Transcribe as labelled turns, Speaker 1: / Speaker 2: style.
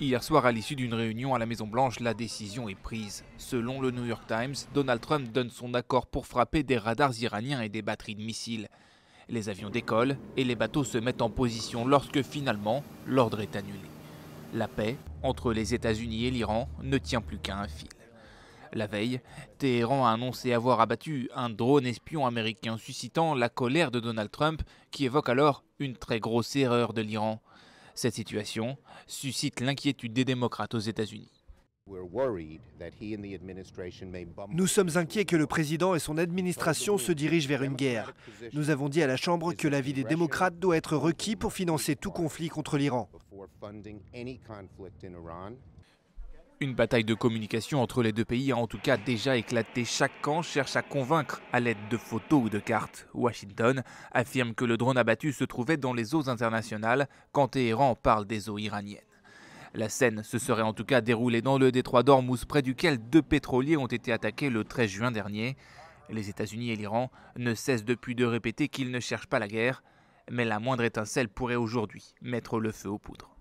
Speaker 1: Hier soir, à l'issue d'une réunion à la Maison-Blanche, la décision est prise. Selon le New York Times, Donald Trump donne son accord pour frapper des radars iraniens et des batteries de missiles. Les avions décollent et les bateaux se mettent en position lorsque finalement l'ordre est annulé. La paix entre les États-Unis et l'Iran ne tient plus qu'à un fil. La veille, Téhéran a annoncé avoir abattu un drone espion américain suscitant la colère de Donald Trump qui évoque alors une très grosse erreur de l'Iran. Cette situation suscite l'inquiétude des démocrates aux États-Unis.
Speaker 2: Nous sommes inquiets que le
Speaker 3: président et son administration se dirigent vers une guerre. Nous avons dit à la Chambre que l'avis des démocrates doit être requis pour financer tout conflit contre l'Iran.
Speaker 1: Une bataille de communication entre les deux pays a en tout cas déjà éclaté. Chaque camp cherche à convaincre à l'aide de photos ou de cartes. Washington affirme que le drone abattu se trouvait dans les eaux internationales quand Téhéran parle des eaux iraniennes. La scène se serait en tout cas déroulée dans le détroit d'Ormuz, près duquel deux pétroliers ont été attaqués le 13 juin dernier. Les États-Unis et l'Iran ne cessent depuis de répéter qu'ils ne cherchent pas la guerre, mais la moindre étincelle pourrait aujourd'hui mettre le feu aux poudres.